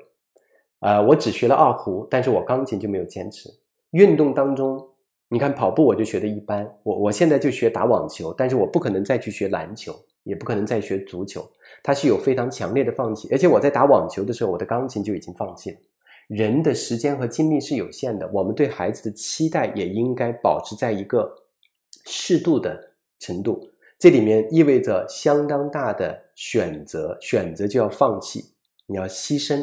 呃，我只学了二胡，但是我钢琴就没有坚持。运动当中，你看跑步我就学的一般，我我现在就学打网球，但是我不可能再去学篮球，也不可能再学足球。它是有非常强烈的放弃，而且我在打网球的时候，我的钢琴就已经放弃了。人的时间和精力是有限的，我们对孩子的期待也应该保持在一个适度的程度。这里面意味着相当大的选择，选择就要放弃，你要牺牲。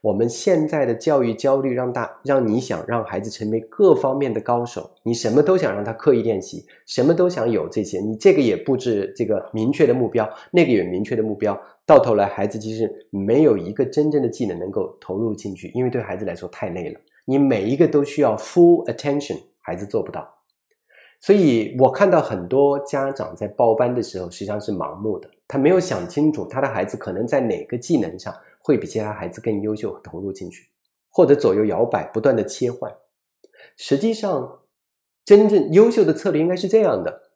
我们现在的教育焦虑让大让你想让孩子成为各方面的高手，你什么都想让他刻意练习，什么都想有这些，你这个也布置这个明确的目标，那个也明确的目标，到头来孩子其实没有一个真正的技能能够投入进去，因为对孩子来说太累了，你每一个都需要 full attention，孩子做不到。所以我看到很多家长在报班的时候，实际上是盲目的，他没有想清楚他的孩子可能在哪个技能上会比其他孩子更优秀，投入进去，或者左右摇摆，不断的切换。实际上，真正优秀的策略应该是这样的：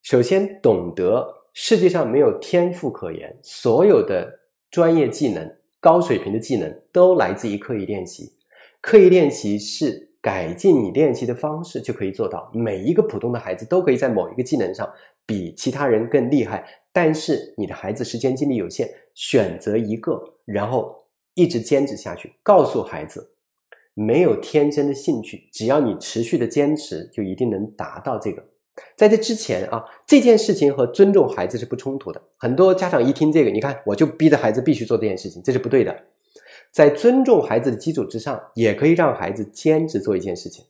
首先，懂得世界上没有天赋可言，所有的专业技能、高水平的技能都来自于刻意练习。刻意练习是。改进你练习的方式就可以做到。每一个普通的孩子都可以在某一个技能上比其他人更厉害，但是你的孩子时间精力有限，选择一个，然后一直坚持下去。告诉孩子，没有天真的兴趣，只要你持续的坚持，就一定能达到这个。在这之前啊，这件事情和尊重孩子是不冲突的。很多家长一听这个，你看我就逼着孩子必须做这件事情，这是不对的。在尊重孩子的基础之上，也可以让孩子坚持做一件事情。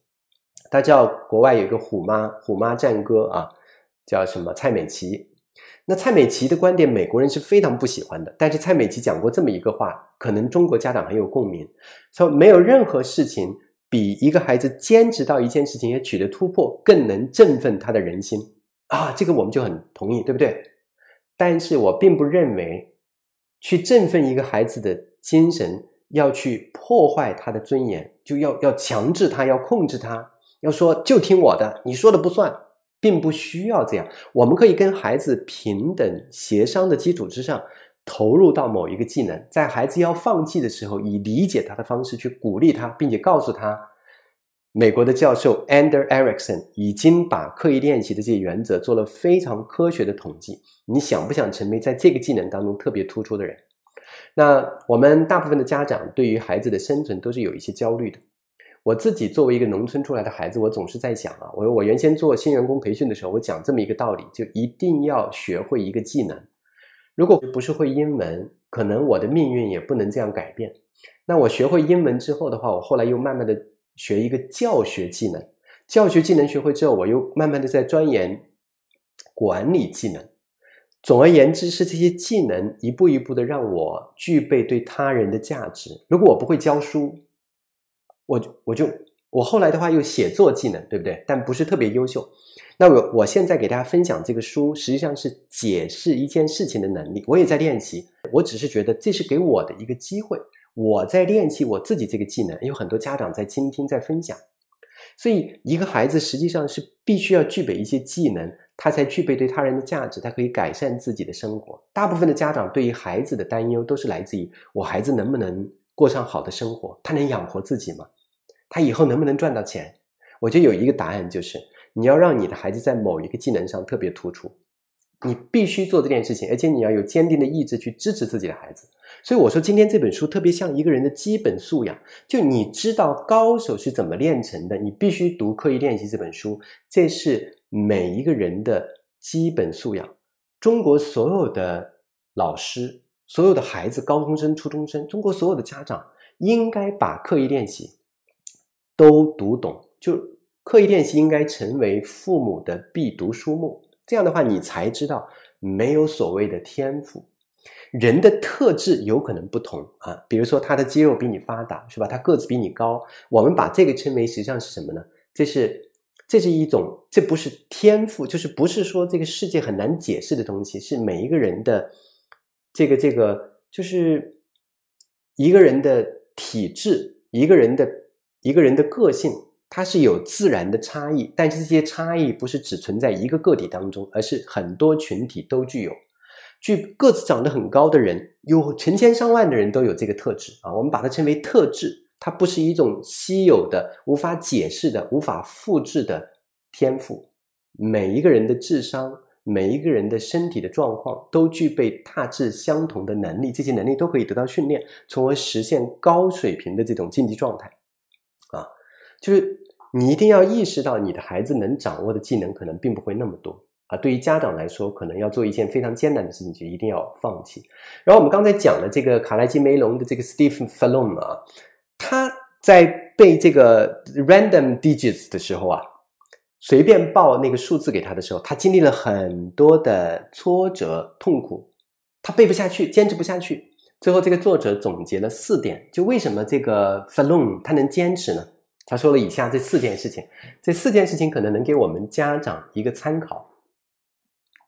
大家知道，国外有一个“虎妈”，“虎妈战歌”啊，叫什么？蔡美琪。那蔡美琪的观点，美国人是非常不喜欢的。但是蔡美琪讲过这么一个话，可能中国家长很有共鸣：说没有任何事情比一个孩子坚持到一件事情，也取得突破，更能振奋他的人心啊！这个我们就很同意，对不对？但是我并不认为去振奋一个孩子的精神。要去破坏他的尊严，就要要强制他，要控制他，要说就听我的，你说的不算，并不需要这样。我们可以跟孩子平等协商的基础之上，投入到某一个技能。在孩子要放弃的时候，以理解他的方式去鼓励他，并且告诉他，美国的教授 a n d e r Erickson 已经把刻意练习的这些原则做了非常科学的统计。你想不想成为在这个技能当中特别突出的人？那我们大部分的家长对于孩子的生存都是有一些焦虑的。我自己作为一个农村出来的孩子，我总是在想啊，我说我原先做新员工培训的时候，我讲这么一个道理，就一定要学会一个技能。如果不是会英文，可能我的命运也不能这样改变。那我学会英文之后的话，我后来又慢慢的学一个教学技能，教学技能学会之后，我又慢慢的在钻研管理技能。总而言之，是这些技能一步一步的让我具备对他人的价值。如果我不会教书，我我就我后来的话又写作技能，对不对？但不是特别优秀。那我我现在给大家分享这个书，实际上是解释一件事情的能力。我也在练习，我只是觉得这是给我的一个机会。我在练习我自己这个技能，有很多家长在倾听、在分享。所以，一个孩子实际上是必须要具备一些技能。他才具备对他人的价值，他可以改善自己的生活。大部分的家长对于孩子的担忧都是来自于：我孩子能不能过上好的生活？他能养活自己吗？他以后能不能赚到钱？我觉得有一个答案就是：你要让你的孩子在某一个技能上特别突出，你必须做这件事情，而且你要有坚定的意志去支持自己的孩子。所以我说，今天这本书特别像一个人的基本素养。就你知道高手是怎么练成的，你必须读《刻意练习》这本书。这是每一个人的基本素养。中国所有的老师、所有的孩子、高中生、初中生，中国所有的家长，应该把《刻意练习》都读懂。就《刻意练习》应该成为父母的必读书目。这样的话，你才知道没有所谓的天赋。人的特质有可能不同啊，比如说他的肌肉比你发达，是吧？他个子比你高，我们把这个称为实际上是什么呢？这是这是一种，这不是天赋，就是不是说这个世界很难解释的东西，是每一个人的这个这个，就是一个人的体质，一个人的一个人的个性，它是有自然的差异。但是这些差异不是只存在一个个体当中，而是很多群体都具有。据个子长得很高的人，有成千上万的人都有这个特质啊。我们把它称为特质，它不是一种稀有的、无法解释的、无法复制的天赋。每一个人的智商，每一个人的身体的状况，都具备大致相同的能力。这些能力都可以得到训练，从而实现高水平的这种竞技状态。啊，就是你一定要意识到，你的孩子能掌握的技能，可能并不会那么多。啊，对于家长来说，可能要做一件非常艰难的事情，就一定要放弃。然后我们刚才讲了这个卡莱基梅隆的这个 Steve Faloon 啊，他在背这个 random digits 的时候啊，随便报那个数字给他的时候，他经历了很多的挫折痛苦，他背不下去，坚持不下去。最后这个作者总结了四点，就为什么这个 Faloon 他能坚持呢？他说了以下这四件事情，这四件事情可能能给我们家长一个参考。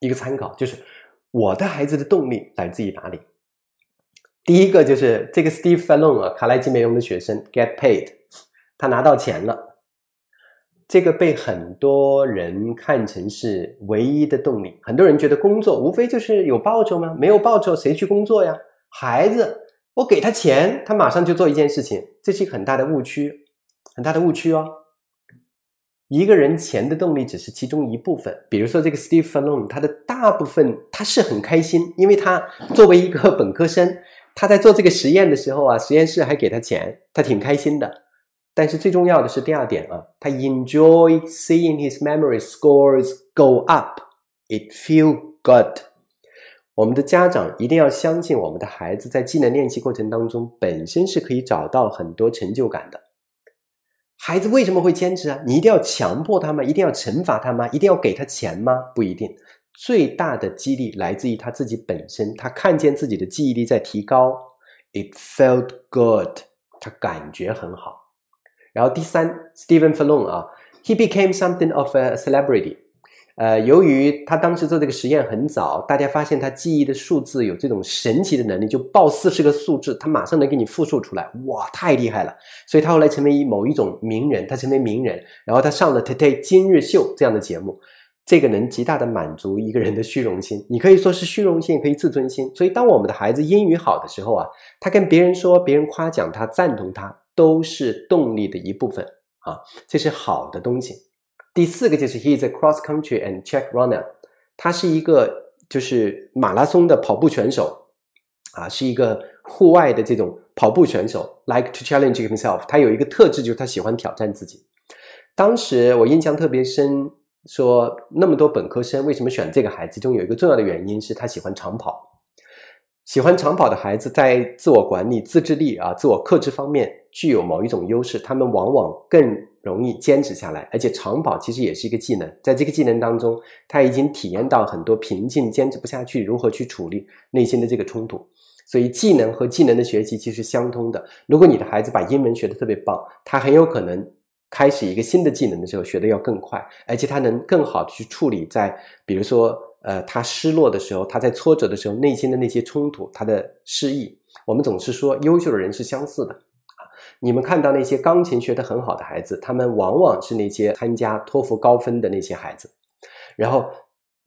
一个参考就是我的孩子的动力来自于哪里？第一个就是这个 Steve Fallon 啊，卡莱基梅隆的学生 get paid，他拿到钱了，这个被很多人看成是唯一的动力。很多人觉得工作无非就是有报酬吗？没有报酬谁去工作呀？孩子，我给他钱，他马上就做一件事情，这是一个很大的误区，很大的误区哦。一个人钱的动力只是其中一部分，比如说这个 Steve f a l o n e 他的大部分他是很开心，因为他作为一个本科生，他在做这个实验的时候啊，实验室还给他钱，他挺开心的。但是最重要的是第二点啊，他 enjoy seeing his memory scores go up，it feel good。我们的家长一定要相信我们的孩子在技能练习过程当中本身是可以找到很多成就感的。孩子为什么会坚持啊？你一定要强迫他吗？一定要惩罚他吗？一定要给他钱吗？不一定。最大的激励来自于他自己本身，他看见自己的记忆力在提高，it felt good，他感觉很好。然后第三，Stephen f a l l o n 啊，he became something of a celebrity。呃，由于他当时做这个实验很早，大家发现他记忆的数字有这种神奇的能力，就报四十个数字，他马上能给你复述出来，哇，太厉害了！所以他后来成为某一种名人，他成为名人，然后他上了《Today》《今日秀》这样的节目，这个能极大的满足一个人的虚荣心，你可以说是虚荣心，也可以自尊心。所以，当我们的孩子英语好的时候啊，他跟别人说，别人夸奖他，赞同他，都是动力的一部分啊，这是好的东西。第四个就是 He's a cross-country and c h e c k runner，他是一个就是马拉松的跑步选手，啊，是一个户外的这种跑步选手。Like to challenge himself，他有一个特质就是他喜欢挑战自己。当时我印象特别深，说那么多本科生为什么选这个孩子？中有一个重要的原因是他喜欢长跑，喜欢长跑的孩子在自我管理、自制力啊、自我克制方面。具有某一种优势，他们往往更容易坚持下来，而且长跑其实也是一个技能。在这个技能当中，他已经体验到很多瓶颈，坚持不下去，如何去处理内心的这个冲突。所以，技能和技能的学习其实相通的。如果你的孩子把英文学的特别棒，他很有可能开始一个新的技能的时候学的要更快，而且他能更好的去处理在，比如说，呃，他失落的时候，他在挫折的时候内心的那些冲突，他的失意。我们总是说，优秀的人是相似的。你们看到那些钢琴学得很好的孩子，他们往往是那些参加托福高分的那些孩子。然后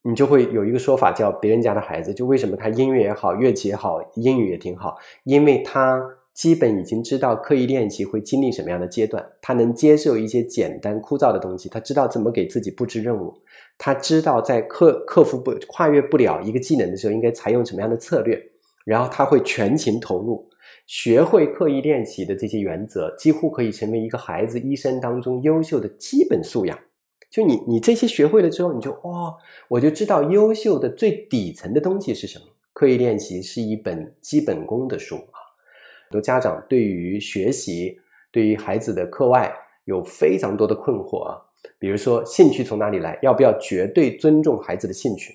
你就会有一个说法，叫别人家的孩子。就为什么他音乐也好，乐器也好，英语也挺好？因为他基本已经知道刻意练习会经历什么样的阶段，他能接受一些简单枯燥的东西，他知道怎么给自己布置任务，他知道在克克服不跨越不了一个技能的时候，应该采用什么样的策略，然后他会全情投入。学会刻意练习的这些原则，几乎可以成为一个孩子一生当中优秀的基本素养。就你，你这些学会了之后，你就哦，我就知道优秀的最底层的东西是什么。刻意练习是一本基本功的书啊。很多家长对于学习，对于孩子的课外有非常多的困惑啊。比如说，兴趣从哪里来？要不要绝对尊重孩子的兴趣？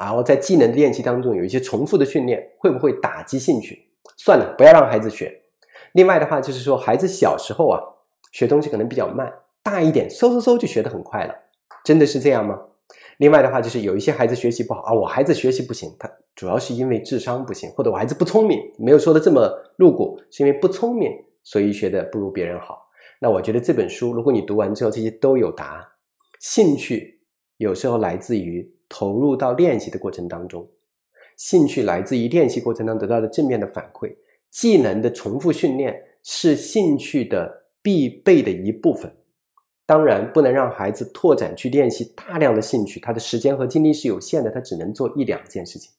然后在技能练习当中有一些重复的训练，会不会打击兴趣？算了，不要让孩子学。另外的话，就是说孩子小时候啊，学东西可能比较慢，大一点嗖嗖嗖就学得很快了，真的是这样吗？另外的话，就是有一些孩子学习不好啊，我孩子学习不行，他主要是因为智商不行，或者我孩子不聪明，没有说的这么露骨，是因为不聪明，所以学的不如别人好。那我觉得这本书，如果你读完之后，这些都有答案。兴趣有时候来自于投入到练习的过程当中。兴趣来自于练习过程中得到的正面的反馈，技能的重复训练是兴趣的必备的一部分。当然，不能让孩子拓展去练习大量的兴趣，他的时间和精力是有限的，他只能做一两件事情。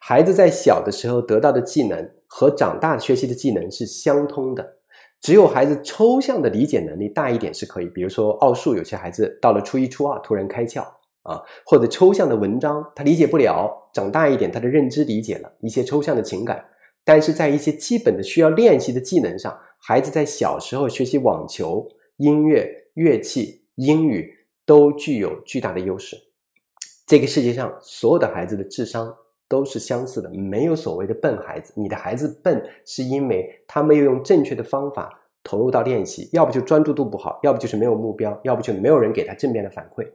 孩子在小的时候得到的技能和长大学习的技能是相通的，只有孩子抽象的理解能力大一点是可以。比如说奥数，有些孩子到了初一、初二突然开窍。啊，或者抽象的文章，他理解不了。长大一点，他的认知理解了一些抽象的情感，但是在一些基本的需要练习的技能上，孩子在小时候学习网球、音乐、乐器、英语都具有巨大的优势。这个世界上所有的孩子的智商都是相似的，没有所谓的笨孩子。你的孩子笨，是因为他没有用正确的方法投入到练习，要不就专注度不好，要不就是没有目标，要不就没有人给他正面的反馈。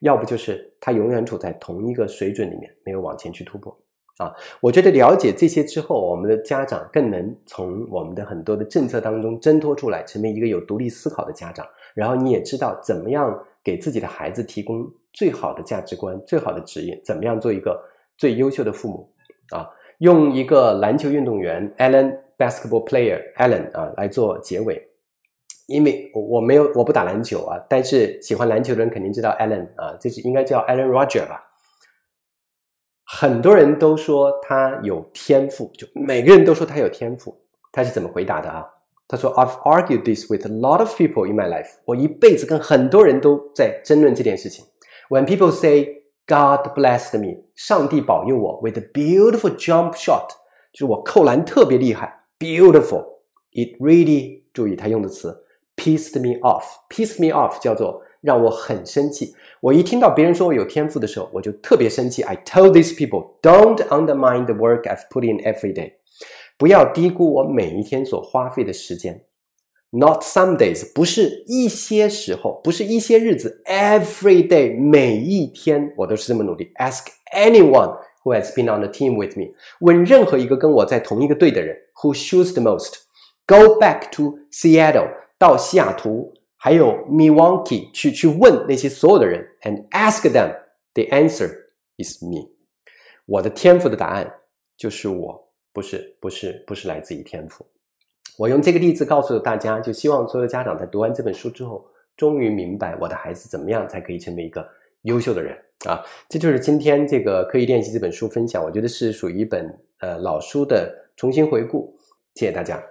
要不就是他永远处在同一个水准里面，没有往前去突破啊！我觉得了解这些之后，我们的家长更能从我们的很多的政策当中挣脱出来，成为一个有独立思考的家长。然后你也知道怎么样给自己的孩子提供最好的价值观、最好的职业，怎么样做一个最优秀的父母啊！用一个篮球运动员 Allen basketball player Allen 啊来做结尾。因为我我没有我不打篮球啊，但是喜欢篮球的人肯定知道 Allen 啊，这是应该叫 Allen Roger 吧？很多人都说他有天赋，就每个人都说他有天赋。他是怎么回答的啊？他说：“I've argued this with a lot of people in my life。我一辈子跟很多人都在争论这件事情。When people say God blessed me，上帝保佑我，with a beautiful jump shot，就是我扣篮特别厉害，beautiful。It really，注意他用的词。” pissed me off，piss me off 叫做让我很生气。我一听到别人说我有天赋的时候，我就特别生气。I told these people don't undermine the work I've put in every day，不要低估我每一天所花费的时间。Not some days，不是一些时候，不是一些日子。Every day，每一天我都是这么努力。Ask anyone who has been on the team with me，问任何一个跟我在同一个队的人，Who shoots the most？Go back to Seattle。到西雅图，还有 Milwaukee 去去问那些所有的人，and ask them，the answer is me。我的天赋的答案就是我，不是不是不是来自于天赋。我用这个例子告诉大家，就希望所有的家长在读完这本书之后，终于明白我的孩子怎么样才可以成为一个优秀的人啊！这就是今天这个刻意练习这本书分享，我觉得是属于一本呃老书的重新回顾。谢谢大家。